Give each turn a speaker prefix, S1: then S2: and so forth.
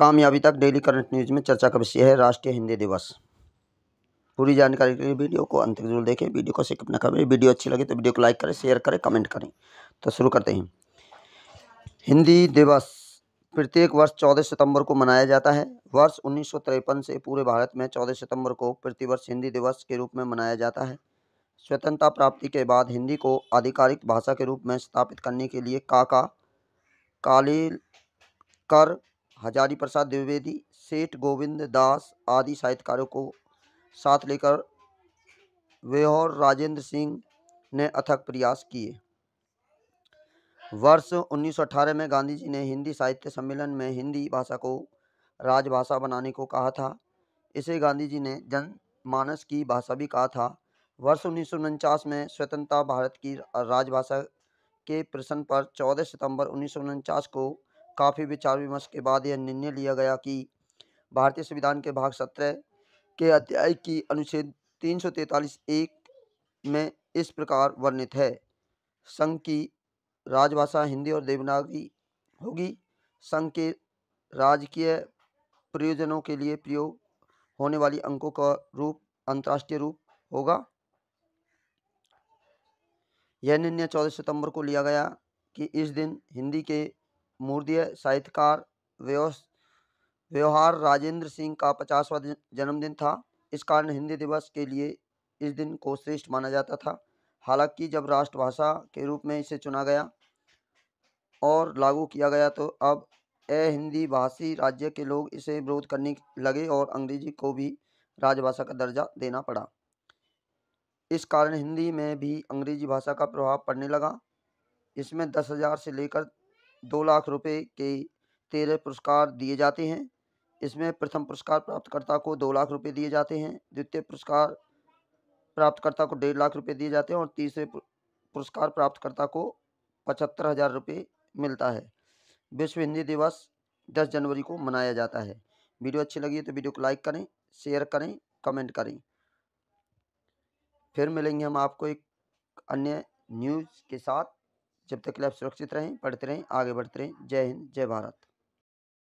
S1: कामयाबी तक daily current news में चर्चा का विषय है राष्ट्रीय हिंदी दिवस पूरी जानकारी के लिए वीडियो को अंत जरूर देखें वीडियो को स्किप न करें वीडियो अच्छी लगे तो वीडियो को लाइक करें शेयर करें कमेंट करें तो शुरू करते हैं हिंदी दिवस प्रत्येक वर्ष 14 सितंबर को मनाया जाता है वर्ष उन्नीस से पूरे भारत में 14 सितंबर को प्रतिवर्ष हिंदी दिवस के रूप में मनाया जाता है स्वतंत्रता प्राप्ति के बाद हिंदी को आधिकारिक भाषा के रूप में स्थापित करने के लिए काका काली कर हजारी प्रसाद द्विवेदी सेठ गोविंद दास आदि साहित्यकारों को साथ लेकर वेहोर राजेंद्र सिंह ने अथक प्रयास किए वर्ष 1918 में गांधी जी ने हिंदी साहित्य सम्मेलन में हिंदी भाषा को राजभाषा बनाने को कहा था इसे गांधी जी ने जनमानस की भाषा भी कहा था वर्ष उन्नीस में स्वतंत्रता भारत की राजभाषा के प्रश्न पर 14 सितंबर उन्नीस को काफ़ी विचार विमर्श के बाद यह निर्णय लिया गया कि भारतीय संविधान के भाग सत्रह के अध्याय की अनुच्छेद तीन सौ एक में इस प्रकार वर्णित है संघ की राजभाषा हिंदी और देवनागरी होगी संघ के राजकीय प्रयोजनों के लिए प्रयोग होने वाली अंकों का रूप अंतर्राष्ट्रीय रूप होगा यह निर्णय चौदह सितंबर को लिया गया कि इस दिन हिंदी के मूर्धीय साहित्यकार व्यवहार राजेंद्र सिंह का पचासवा जन्मदिन था इस कारण हिंदी दिवस के लिए इस दिन को श्रेष्ठ माना जाता था हालांकि जब राष्ट्रभाषा के रूप में इसे चुना गया और लागू किया गया तो अब ए हिंदी भाषी राज्य के लोग इसे विरोध करने लगे और अंग्रेजी को भी राजभाषा का दर्जा देना पड़ा इस कारण हिंदी में भी अंग्रेजी भाषा का प्रभाव पड़ने लगा इसमें दस हज़ार से लेकर दो लाख रुपए के तेरह पुरस्कार दिए जाते हैं इसमें प्रथम पुरस्कार प्राप्तकर्ता को दो लाख रुपए दिए जाते हैं द्वितीय पुरस्कार प्राप्तकर्ता को डेढ़ लाख रुपए दिए जाते हैं और तीसरे पुरस्कार प्राप्तकर्ता को पचहत्तर हज़ार रुपये मिलता है विश्व हिंदी दिवस दस जनवरी को मनाया जाता है वीडियो अच्छी लगी तो वीडियो को लाइक करें शेयर करें कमेंट करें फिर मिलेंगे हम आपको एक अन्य न्यूज़ के साथ जब तक के लिए आप सुरक्षित रहें पढ़ते रहें आगे बढ़ते रहें जय हिंद जय भारत